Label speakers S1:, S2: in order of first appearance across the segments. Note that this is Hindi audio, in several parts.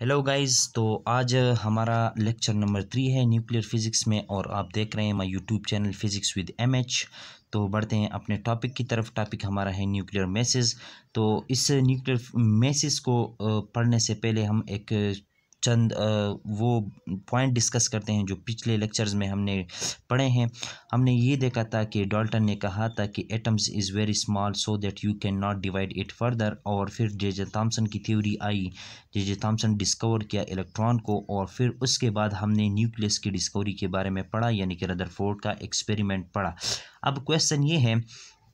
S1: हेलो गाइस तो आज हमारा लेक्चर नंबर थ्री है न्यूक्लियर फिज़िक्स में और आप देख रहे हैं my YouTube channel physics with MH तो बढ़ते हैं अपने टॉपिक की तरफ टॉपिक हमारा है न्यूक्लियर मैसेज तो इस न्यूक्लियर मैसेज को पढ़ने से पहले हम एक चंद वो पॉइंट डिस्कस करते हैं जो पिछले लेक्चर्स में हमने पढ़े हैं हमने ये देखा था कि डॉल्टन ने कहा था कि atoms is very small so that you can not divide it further और फिर जे जे थामसन की थ्योरी आई जे जे थामसन डिस्कवर किया इलेक्ट्रॉन को और फिर उसके बाद हमने न्यूक्लियस की डिस्कवरी के बारे में पढ़ा यानी कि रदरफोर्ड का एक्सपेरिमेंट पढ़ा अब क्वेश्चन ये है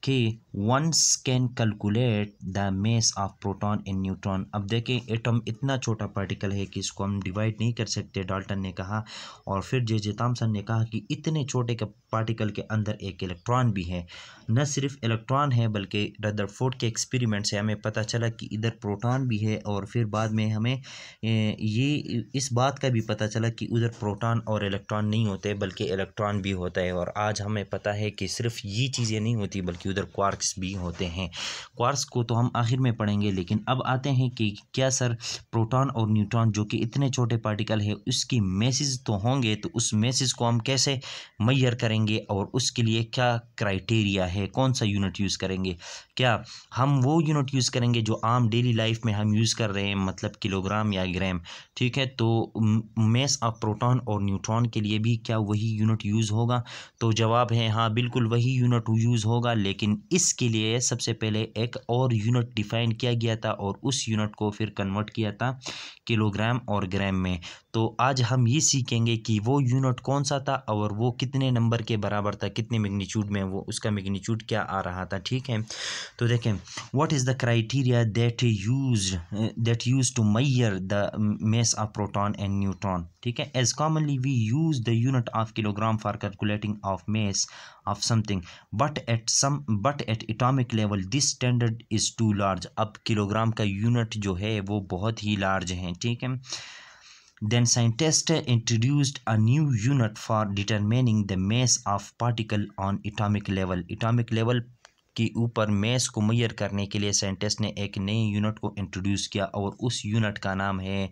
S1: कि once can calculate the mass of proton and neutron अब देखें एटम इतना छोटा पार्टिकल है कि इसको हम डिवाइड नहीं कर सकते डाल्टन ने कहा और फिर जे जे तामसन ने कहा कि इतने छोटे के पार्टिकल के अंदर एक इलेक्ट्रॉन भी है न सिर्फ इलेक्ट्रॉन है बल्कि रदरफोर्ड के एक्सपेरिमेंट से हमें पता चला कि इधर प्रोटॉन भी है और फिर बाद में हमें ये इस बात का भी पता चला कि उधर प्रोटॉन और इलेक्ट्रॉन नहीं होते बल्कि इलेक्ट्रॉन भी होता है और आज हमें पता है कि सिर्फ ये चीज़ें नहीं होती बल्कि उधर क्वार्क्स भी होते हैं क्वार्क्स को तो हम आखिर में पढ़ेंगे लेकिन अब आते हैं कि क्या सर प्रोटॉन और न्यूट्रॉन जो कि इतने छोटे पार्टिकल है उसकी मैसेज तो होंगे तो उस मैसेज को हम कैसे मैयर करेंगे और उसके लिए क्या क्राइटेरिया है है कौन सा यूनिट यूज़ करेंगे क्या हम वो यूनिट यूज़ करेंगे जो आम डेली लाइफ में हम यूज़ कर रहे हैं मतलब किलोग्राम या ग्राम ठीक है तो मेस ऑफ प्रोटॉन और न्यूट्रॉन के लिए भी क्या वही यूनिट यूज़ होगा तो जवाब है हाँ बिल्कुल वही यूनिट यूज़ होगा लेकिन इसके लिए सबसे पहले एक और यूनिट डिफ़ाइन किया गया था और उस यूनिट को फिर कन्वर्ट किया था किलोग्राम और ग्राम में तो आज हम ये सीखेंगे कि वो यूनिट कौन सा था और वो कितने नंबर के बराबर था कितने मैग्नीट्यूड में वो उसका मैग्नीट्यूड क्या आ रहा था ठीक है तो देखें what is the criteria that use that use to measure the mass of proton and neutron ठीक है as commonly we use the unit of kilogram for calculating of mass of something but at some but at atomic level this standard is too large अब किलोग्राम का यूनिट जो है वो बहुत ही लार्ज हैं ठीक है Then scientists introduced a new unit for determining the mass of particle on atomic level. Atomic level के ऊपर मैस को मैयर करने के लिए साइंटिस्ट ने एक नए यूनिट को इंट्रोड्यूस किया और उस यूनिट का नाम है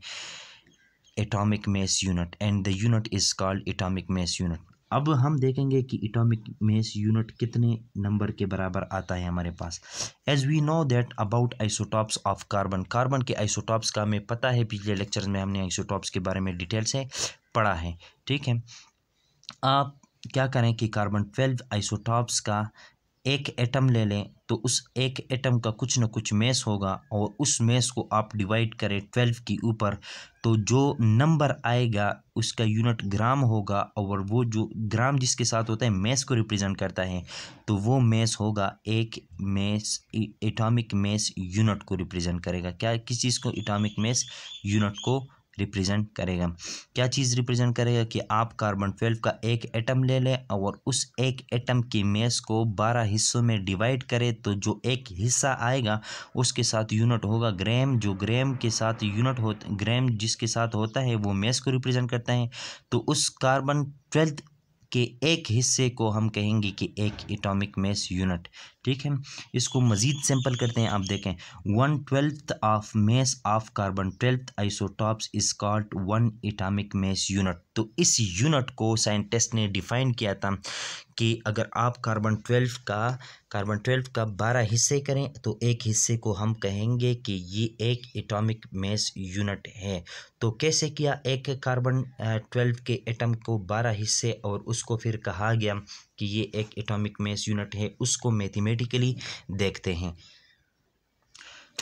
S1: atomic mass unit and the unit is called atomic mass unit अब हम देखेंगे कि इटॉमिक मेस यूनिट कितने नंबर के बराबर आता है हमारे पास as we know that about isotopes of carbon carbon के आइसोटॉप्स का हमें पता है पिछले लेक्चर में हमने आइसोटॉप्स के बारे में डिटेल से पढ़ा है ठीक है आप क्या करें कि कार्बन ट्वेल्व आइसोटॉप्स का एक एटम ले लें तो उस एक एटम का कुछ ना कुछ मेस होगा और उस मेस को आप डिवाइड करें ट्वेल्व के ऊपर तो जो नंबर आएगा उसका यूनिट ग्राम होगा और वो जो ग्राम जिसके साथ होता है मेस को रिप्रेजेंट करता है तो वो मेस होगा एक मेस एटॉमिक मेस यूनिट को रिप्रेजेंट करेगा क्या किस चीज़ को एटॉमिक मेस यूनिट को रिप्रेजेंट करेगा क्या चीज़ रिप्रेजेंट करेगा कि आप कार्बन ट्वेल्व का एक एटम ले लें और उस एक एटम की मेस को बारह हिस्सों में डिवाइड करें तो जो एक हिस्सा आएगा उसके साथ यूनिट होगा ग्रैम जो ग्रैम के साथ यूनिट हो ग्रैम जिसके साथ होता है वो मेस को रिप्रेजेंट करता है तो उस कार्बन ट्वेल्थ के एक हिस्से को हम कहेंगे कि एक एटॉमिक मेस यूनिट ठीक है इसको मज़ीद सिंपल करते हैं आप देखें one twelfth of mass of carbon twelve isotopes is called one atomic mass unit तो इस यूनिट को साइंटिस्ट ने डिफाइन किया था कि अगर आप कार्बन ट्वेल्व का कार्बन ट्वेल्व का बारह हिस्से करें तो एक हिस्से को हम कहेंगे कि ये एक एटॉमिक मेस यूनिट है तो कैसे किया एक कार्बन ट्वेल्व के एटम को बारह हिस्से और उसको फिर कहा गया कि ये एक एटॉमिक मैस यूनिट है उसको मैथमेटिकली देखते हैं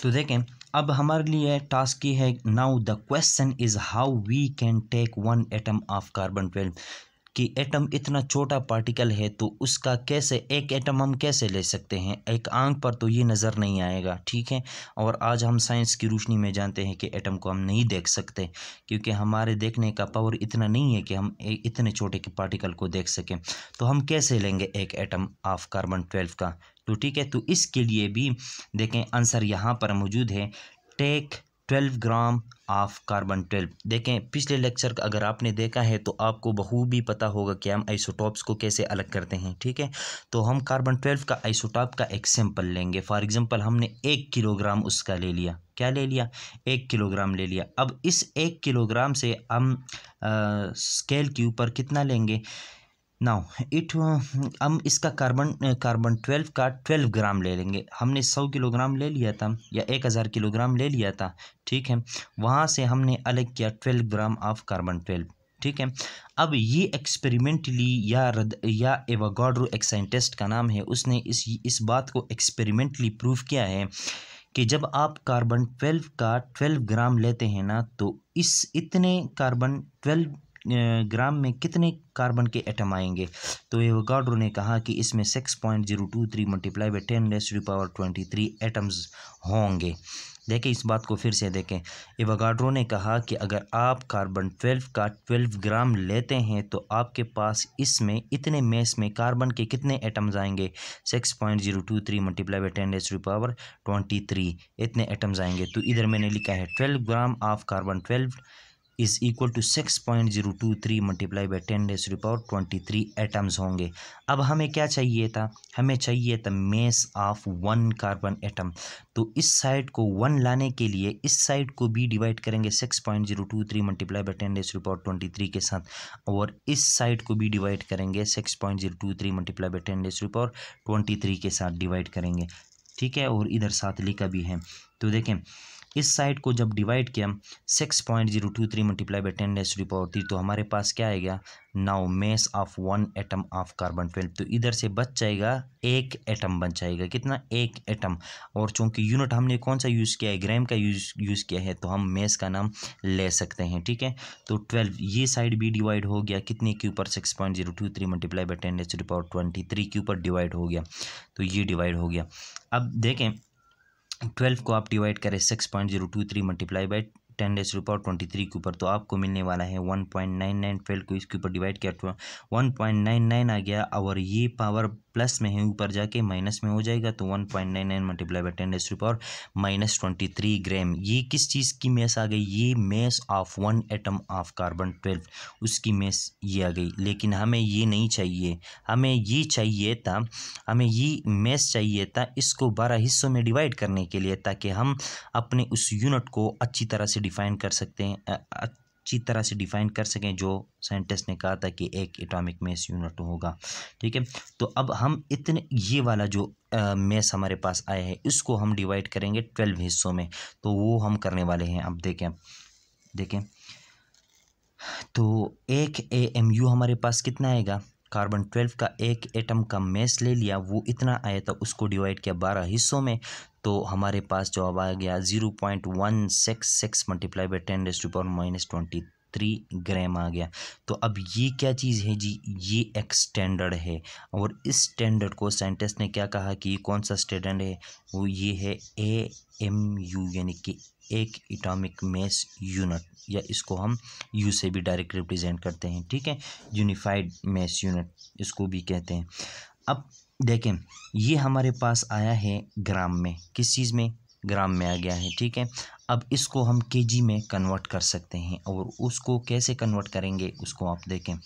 S1: तो देखें अब हमारे लिए टास्क ये है now the question is how we can take one atom of carbon twelve कि एटम इतना छोटा पार्टिकल है तो उसका कैसे एक एटम हम कैसे ले सकते हैं एक आंख पर तो ये नज़र नहीं आएगा ठीक है और आज हम साइंस की रोशनी में जानते हैं कि एटम को हम नहीं देख सकते क्योंकि हमारे देखने का पावर इतना नहीं है कि हम इतने छोटे के पार्टिकल को देख सकें तो हम कैसे लेंगे एक एटम ऑफ कार्बन ट्वेल्व का तो ठीक है तो इसके लिए भी देखें आंसर यहाँ पर मौजूद है take twelve gram of carbon twelve देखें पिछले लेक्चर का अगर आपने देखा है तो आपको बखूबी पता होगा कि हम आइसोटॉप्स को कैसे अलग करते हैं ठीक है तो हम कार्बन ट्वेल्व का आइसोटॉप का एक सैंपल लेंगे फॉर एग्ज़ाम्पल हमने एक किलोग्राम उसका ले लिया क्या ले लिया एक किलोग्राम ले लिया अब इस एक किलोग्राम से हम आ, स्केल के ऊपर कितना लेंगे नाउ इट हम इसका कार्बन कार्बन ट्वेल्व का ट्वेल्व ग्राम ले लेंगे हमने सौ किलोग्राम ले लिया था या एक हज़ार किलोग्राम ले लिया था ठीक है वहाँ से हमने अलग किया twelve gram of carbon twelve ठीक है अब ये एक्सपेरिमेंटली या रद या एवागाड्रो एक साइंटिस्ट का नाम है उसने इस इस बात को एक्सपेरिमेंटली प्रूव किया है कि जब आप कार्बन ट्वेल्व का ट्वेल्व ग्राम लेते हैं ना तो इस इतने कार्बन ट्वेल्व ग्राम में कितने कार्बन के एटम आएंगे तो एवोगाड्रो ने कहा कि इसमें six point zero two three multiply by ten raise to power twenty three atoms होंगे देखें इस बात को फिर से देखें एवोगाड्रो ने कहा कि अगर आप कार्बन ट्वेल्व का ट्वेल्व ग्राम लेते हैं तो आपके पास इसमें इतने मेस में कार्बन के कितने एटम्स आएंगे six point zero two three multiply by ten raise to power twenty three इतने एटम्स आएंगे तो इधर मैंने लिखा है twelve gram of carbon twelve is equal to six point zero two three multiply by ten raise to power twenty three atoms होंगे अब हमें क्या चाहिए था हमें चाहिए था mass of one carbon atom तो इस साइड को वन लाने के लिए इस साइड को भी डिवाइड करेंगे six point zero two three multiply by ten raise to power twenty three के साथ और इस साइड को भी डिवाइड करेंगे six point zero two three multiply by ten raise to power twenty three के साथ डिवाइड करेंगे ठीक है और इधर साथ लिखा भी है तो देखें इस साइड को जब डिवाइड किया six point zero two three multiply by ten raise to power three तो हमारे पास क्या आएगा now mass of one atom of carbon twelve तो इधर से बच जाएगा एक एटम बन जाएगा कितना एक एटम और चूंकि यूनिट हमने कौन सा यूज़ किया है ग्राम का यूज यूज़ किया है तो हम मेस का नाम ले सकते हैं ठीक है तो ट्वेल्व ये साइड भी डिवाइड हो गया कितने के ऊपर six point zero two three multiply by ten raise to power twenty three के ऊपर डिवाइड हो गया तो ये डिवाइड हो गया अब देखें ट्वेल्व को आप डिवाइड करें six point zero two three multiply by ten raise to twenty three के ऊपर तो आपको मिलने वाला है one point nine nine twelve को इसके ऊपर डिवाइड किया तो वन पॉइंट नाइन नाइन आ गया और ये पावर प्लस में है ऊपर जाके माइनस में हो जाएगा तो one point nine nine multiply by ten raise power minus twenty three gram ये किस चीज़ की मेस आ गई ये mass of one atom of carbon twelve उसकी मेस ये आ गई लेकिन हमें ये नहीं चाहिए हमें ये चाहिए था हमें ये मेस चाहिए था इसको बारह हिस्सों में डिवाइड करने के लिए ताकि हम अपने उस यूनिट को अच्छी तरह से डिफाइन कर सकते हैं अच्छी तरह से डिफाइन कर सकें जो साइंटिस्ट ने कहा था कि एक एटॉमिक मेस यूनिट होगा ठीक है तो अब हम इतने ये वाला जो मेस हमारे पास आया है इसको हम डिवाइड करेंगे ट्वेल्व हिस्सों में तो वो हम करने वाले हैं अब देखें देखें तो एक ए एम यू हमारे पास कितना आएगा कार्बन ट्वेल्व का एक एटम का मेस ले लिया वो इतना आया था उसको डिवाइड किया बारह हिस्सों में तो हमारे पास जवाब आ गया zero point one six six multiply by ten raise to power minus twenty three gram आ गया तो अब ये क्या चीज़ है जी ये एक स्टैंडर्ड है और इस स्टैंडर्ड को साइंटिस्ट ने क्या कहा कि कौन सा स्टैंडर्ड है वो ये है ए एम यू यानी कि एक इटामिक मेस यूनिट या इसको हम यू से भी डायरेक्ट रिप्रेजेंट करते हैं ठीक है यूनिफाइड मेस यूनिट इसको भी कहते हैं अब देखें ये हमारे पास आया है ग्राम में किस चीज़ में ग्राम में आ गया है ठीक है अब इसको हम जी में कन्वर्ट कर सकते हैं और उसको कैसे कन्वर्ट करेंगे उसको आप देखें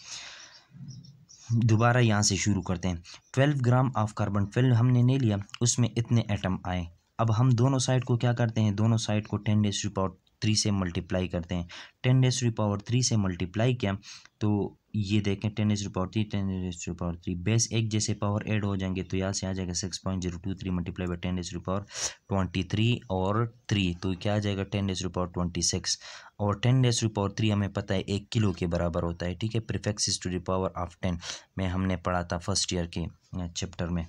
S1: दोबारा यहाँ से शुरू करते हैं twelve gram of carbon twelve हमने ले लिया उसमें इतने एटम आए अब हम दोनों साइड को क्या करते हैं दोनों साइड को टेन डेज रिपोर्ट थ्री से मल्टीप्लाई करते हैं ten raise to power three से मल्टीप्लाई किया तो ये देखें ten raise to power three ten raise to power three base एक जैसे पावर एड हो जाएंगे तो यहाँ से आ जाएगा six point zero two three multiply by ten raise to power twenty three और थ्री तो क्या आ जाएगा ten raise to power twenty six और ten raise to power three हमें पता है एक किलो के बराबर होता है ठीक है prefix to the power of ten में हमने पढ़ा था फर्स्ट ईयर के चैप्टर में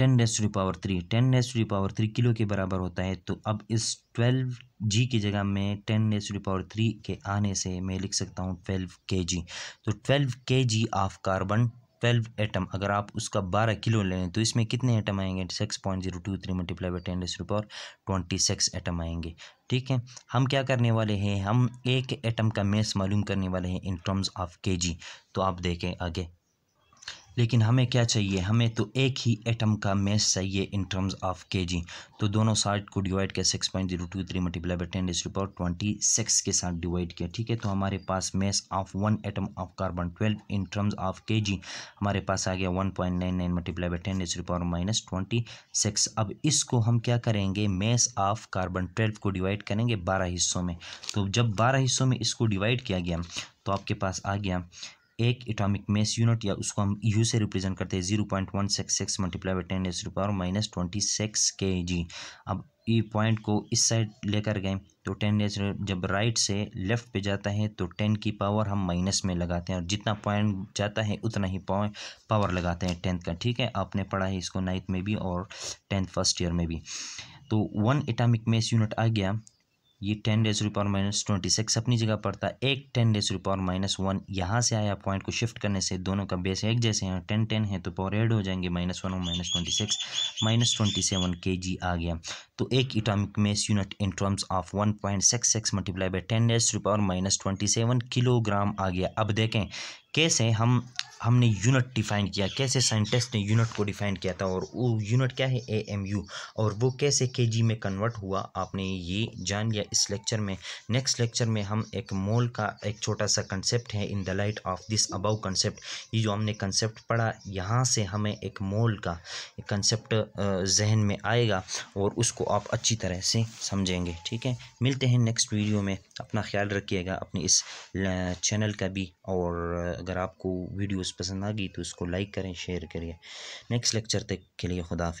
S1: ten raised to power three ten raise to power three kilo के बराबर होता है तो अब इस ट्वेल्व जी की जगह में ten raised to power three के आने से मैं लिख सकता हूँ ट्वेल्व के जी तो twelve K G of carbon twelve atom अगर आप उसका बारह किलो लें तो इसमें कितने एटम आएंगे six point zero two three multiply by ten raised power twenty six atom आएंगे ठीक है हम क्या करने वाले हैं हम एक एटम का मेस मालूम करने वाले हैं इन टर्म्स ऑफ के जी तो आप देखें आगे लेकिन हमें क्या चाहिए हमें तो एक ही एटम का मेस चाहिए इन टर्म्स ऑफ के जी तो दोनों साइड को डिवाइड किया six point zero two three multiply by ten raise power twenty six के साथ डिवाइड किया ठीक है तो हमारे पास mass of one atom of carbon twelve in terms of K G हमारे पास आ गया one point nine nine multiply by ten raised to power minus twenty six अब इसको हम क्या करेंगे मेस ऑफ कार्बन ट्वेल्व को डिवाइड करेंगे बारह हिस्सों में तो जब बारह हिस्सों में इसको डिवाइड किया गया तो आपके पास आ गया एक एटॉमिक मेस यूनिट या उसको हम यू से रिप्रेजेंट करते हैं zero point one six six multiply by ten raise power minus twenty six K G अब ये पॉइंट को इस साइड लेकर गए तो टेन एस जब राइट से लेफ़्ट पे जाता है तो टेन की पावर हम माइनस में लगाते हैं और जितना पॉइंट जाता है उतना ही पॉइंट पावर लगाते हैं टेंथ का ठीक है आपने पढ़ा है इसको नाइन्थ में भी और टेंथ फर्स्ट ईयर में भी तो वन एटॉमिक मेस यूनिट आ गया ये ten raise to power minus twenty six अपनी जगह पड़ता है एक ten raise to power minus one यहाँ से आया पॉइंट को शिफ्ट करने से दोनों का बेस एक जैसे हैं टेन टेन है तो पावर एड हो जाएंगे माइनस वन और minus twenty six minus twenty seven K G आ गया तो एक atomic mass unit in terms of one point six six multiply by ten raise to power minus twenty seven kilogram आ गया अब देखें कैसे हम हमने यूनिट डिफाइन किया कैसे साइंटिस्ट ने यूनिट को डिफाइन किया था और वो यूनिट क्या है ए एम यू और वो कैसे के जी में कन्वर्ट हुआ आपने ये जान लिया इस लेक्चर में नेक्स्ट लेक्चर में हम एक मोल का एक छोटा सा कंसेप्ट है in the light of this above concept ये जो हमने कंसेप्ट पढ़ा यहाँ से हमें एक मोल का कंसेप्ट जहन में आएगा और उसको आप अच्छी तरह से समझेंगे ठीक है मिलते हैं नेक्स्ट वीडियो में अपना ख्याल रखिएगा अपने इस चैनल का भी और अगर आपको वीडियोस पसंद आ गई तो इसको लाइक करें शेयर करें नेक्स्ट लेक्चर तक के लिए खुदा